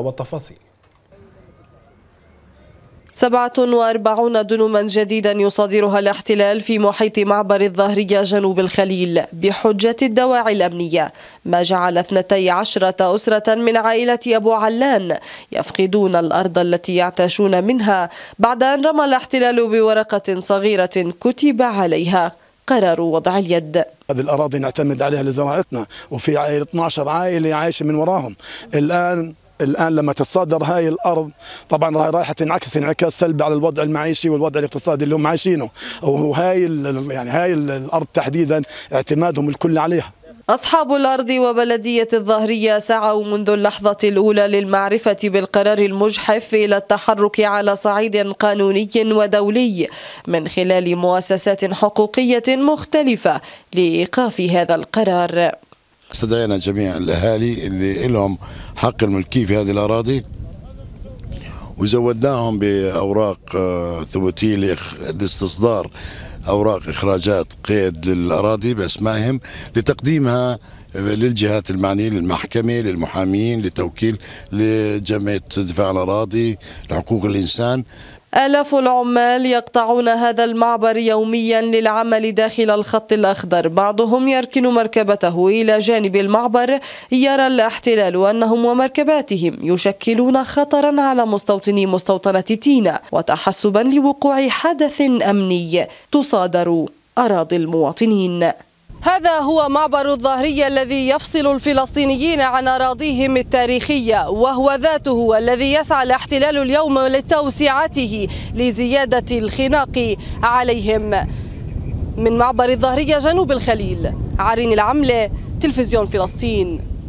والتفاصيل 47 دنما جديدا يصادرها الاحتلال في محيط معبر الظهرية جنوب الخليل بحجة الدواعي الأمنية ما جعل 12 أسرة من عائلة أبو علان يفقدون الأرض التي يعتاشون منها بعد أن رمى الاحتلال بورقة صغيرة كتب عليها قرار وضع اليد هذه الأراضي نعتمد عليها لزراعتنا وفي 12 عائلة عايشة من وراهم الآن الآن لما تتصادر هاي الأرض طبعا رايحة تنعكس انعكاس سلبي على الوضع المعيشي والوضع الاقتصادي اللي هم عايشينه وهاي يعني هاي الأرض تحديدا اعتمادهم الكل عليها أصحاب الأرض وبلدية الظهرية سعوا منذ اللحظة الأولى للمعرفة بالقرار المجحف إلى التحرك على صعيد قانوني ودولي من خلال مؤسسات حقوقية مختلفة لإيقاف هذا القرار استدعينا جميع الاهالي اللي لهم حق الملكيه في هذه الاراضي وزودناهم باوراق آه، ثبوتيه لاستصدار اوراق اخراجات قيد للاراضي باسمائهم لتقديمها آه، للجهات المعنيه للمحكمه للمحامين للتوكيل لجمعيه دفاع الاراضي لحقوق الانسان آلاف العمال يقطعون هذا المعبر يوميا للعمل داخل الخط الأخضر بعضهم يركن مركبته إلى جانب المعبر يرى الاحتلال أنهم ومركباتهم يشكلون خطرا على مستوطني مستوطنة تينا وتحسبا لوقوع حدث أمني تصادر أراضي المواطنين هذا هو معبر الظهرية الذي يفصل الفلسطينيين عن أراضيهم التاريخية وهو ذاته الذي يسعى الاحتلال اليوم لتوسعته لزيادة الخناق عليهم من معبر الظهرية جنوب الخليل عرين العملة تلفزيون فلسطين